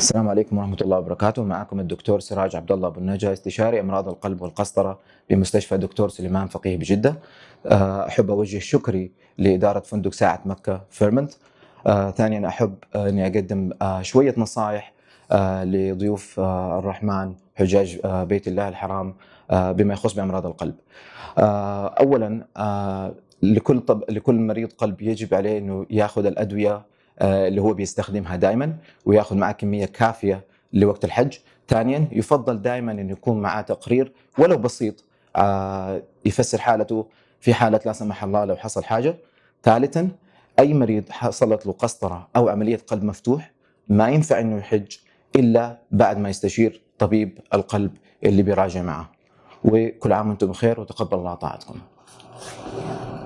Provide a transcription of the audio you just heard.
السلام عليكم ورحمة الله وبركاته، معكم الدكتور سراج عبد الله أبو النجا استشاري أمراض القلب والقسطرة بمستشفى الدكتور سليمان فقيه بجدة. آه، أحب أوجه شكري لإدارة فندق ساعة مكة فيرمنت. آه، ثانيا أحب إني أقدم آه، شوية نصائح لضيوف الرحمن حجاج بيت الله الحرام بما يخص بأمراض القلب. أولا لكل طب لكل مريض قلب يجب عليه إنه ياخذ الأدوية آه، اللي هو بيستخدمها دائما وياخذ معاه كميه كافيه لوقت الحج ثانيا يفضل دائما انه يكون معاه تقرير ولو بسيط آه، يفسر حالته في حاله لا سمح الله لو حصل حاجه ثالثا اي مريض حصلت له قسطره او عمليه قلب مفتوح ما ينفع انه يحج الا بعد ما يستشير طبيب القلب اللي بيراجع معه وكل عام وانتم بخير وتقبل الله طاعتكم